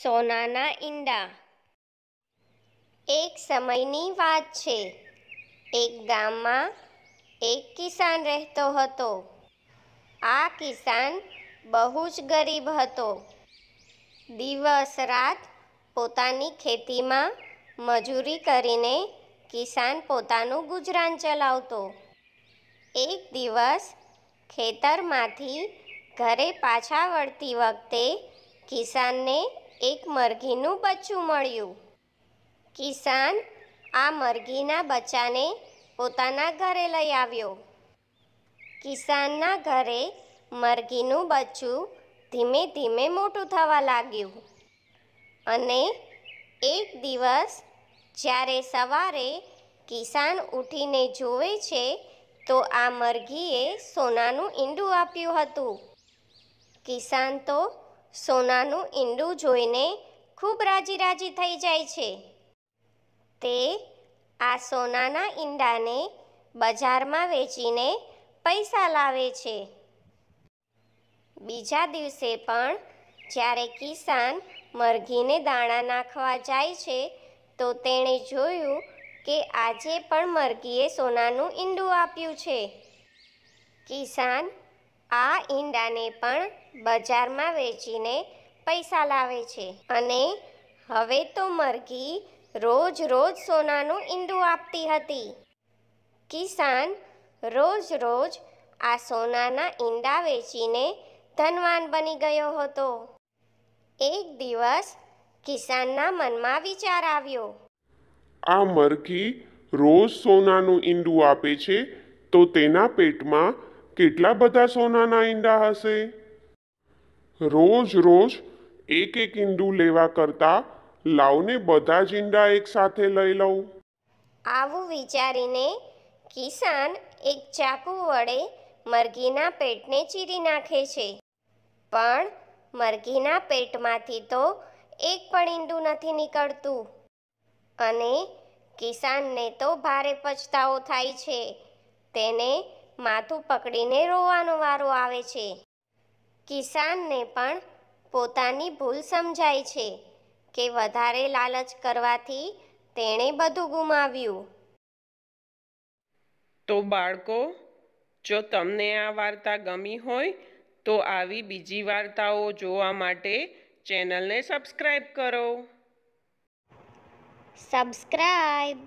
સોનાના ઈંડા એક સમયની વાત છે એક ગામમાં એક કિસાન રહેતો હતો આ કિસાન બહુ જ ગરીબ હતો દિવસ રાત પોતાની ખેતીમાં મજૂરી કરીને કિસાન પોતાનું ગુજરાન ચલાવતો એક દિવસ ખેતરમાંથી ઘરે પાછા વળતી વખતે કિસાનને એક મરઘીનું બચ્ચું મળ્યું કિસાન આ મરઘીના બચ્ચાને પોતાના ઘરે લઈ આવ્યો કિસાનના ઘરે મરઘીનું બચ્ચું ધીમે ધીમે મોટું થવા લાગ્યું અને એક દિવસ જ્યારે સવારે કિસાન ઊઠીને જોવે છે તો આ મરઘીએ સોનાનું ઈંડું આપ્યું હતું કિસાન તો સોનાનું ઈંડું જોઈને ખૂબ રાજી રાજી થઈ જાય છે તે આ સોનાના ઈંડાને બજારમાં વેચીને પૈસા લાવે છે બીજા દિવસે પણ જ્યારે કિસાન મરઘીને દાણા નાખવા જાય છે તો તેણે જોયું કે આજે પણ મરઘીએ સોનાનું ઈંડું આપ્યું છે કિસાન આ ઈંડાને પણ બજારમાં વેચીને પૈસા લાવે છે અને હવે તો મરઘી રોજ રોજ સોનાનું ઈંડું આપતી હતી કિસાન રોજ રોજ આ સોનાના ઈંડા વેચીને ધનવાન બની ગયો હતો એક દિવસ કિસાનના મનમાં વિચાર આવ્યો આ મરઘી રોજ સોનાનું ઈંડું આપે છે તો તેના પેટમાં કેટલા બધા સોનાના ઈંડા હશે રોજ રોજ એક એક ઈંડું લેવા કરતાં લાવને બધા જ ઈંડા એકસાથે લઈ લઉં આવું વિચારીને કિસાન એક ચાકુ વડે મરઘીના પેટને ચીરી નાખે છે પણ મરઘીના પેટમાંથી તો એક પણ ઈંડું નથી નીકળતું અને કિસાનને તો ભારે પછતાવો થાય છે તેને માથું પકડીને રોવાનો વારો આવે છે કિસાનને પણ પોતાની ભૂલ સમજાય છે કે વધારે લાલચ કરવાથી તેણે બધું ગુમાવ્યું તો બાળકો જો તમને આ વાર્તા ગમી હોય તો આવી બીજી વાર્તાઓ જોવા માટે ચેનલને સબસ્ક્રાઈબ કરો સબસ્ક્રાઇબ